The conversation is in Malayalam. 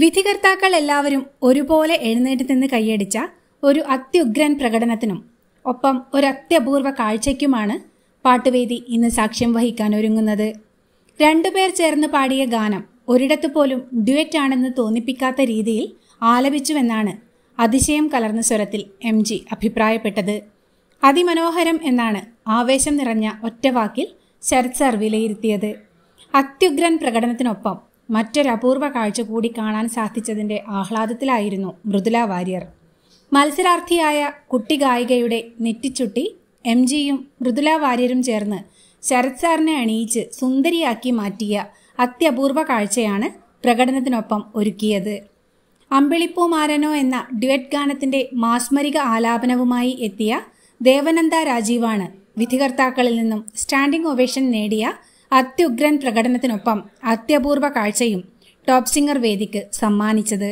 വിധികർത്താക്കൾ എല്ലാവരും ഒരുപോലെ എഴുന്നേറ്റ് നിന്ന് കൈയടിച്ച ഒരു അത്യുഗ്രൻ പ്രകടനത്തിനും ഒപ്പം ഒരു അത്യപൂർവ കാഴ്ചയ്ക്കുമാണ് പാട്ടുവേദി ഇന്ന് സാക്ഷ്യം വഹിക്കാൻ ഒരുങ്ങുന്നത് രണ്ടുപേർ ചേർന്ന് പാടിയ ഗാനം ഒരിടത്ത് പോലും ഡ്യുവറ്റ് ആണെന്ന് തോന്നിപ്പിക്കാത്ത രീതിയിൽ ആലപിച്ചുവെന്നാണ് അതിശയം കലർന്ന സ്വരത്തിൽ എം ജി അഭിപ്രായപ്പെട്ടത് അതിമനോഹരം എന്നാണ് ആവേശം നിറഞ്ഞ ഒറ്റവാക്കിൽ ശരത് സർ വിലയിരുത്തിയത് അത്യുഗ്രൻ പ്രകടനത്തിനൊപ്പം മറ്റൊരപൂർവ കാഴ്ച കൂടി കാണാൻ സാധിച്ചതിൻ്റെ ആഹ്ലാദത്തിലായിരുന്നു മൃദുല വാര്യർ മത്സരാർത്ഥിയായ കുട്ടി ഗായികയുടെ നെറ്റിച്ചുട്ടി എം ജിയും മൃദുല വാര്യരും ചേർന്ന് ശരത് സാറിനെ അണിയിച്ച് സുന്ദരിയാക്കി മാറ്റിയ അത്യപൂർവ കാഴ്ചയാണ് പ്രകടനത്തിനൊപ്പം ഒരുക്കിയത് അമ്പിളിപ്പൂ മാരനോ എന്ന ഡ്യുവറ്റ് ഗാനത്തിന്റെ മാസ്മരിക ആലാപനവുമായി എത്തിയ ദേവനന്ദ രാജീവാണ് വിധികർത്താക്കളിൽ നിന്നും സ്റ്റാൻഡിംഗ് ഒവേഷൻ നേടിയ അത്യുഗ്രൻ പ്രകടനത്തിനൊപ്പം അത്യപൂർവ കാഴ്ചയും ടോപ് സിംഗർ വേദിക്ക് സമ്മാനിച്ചത്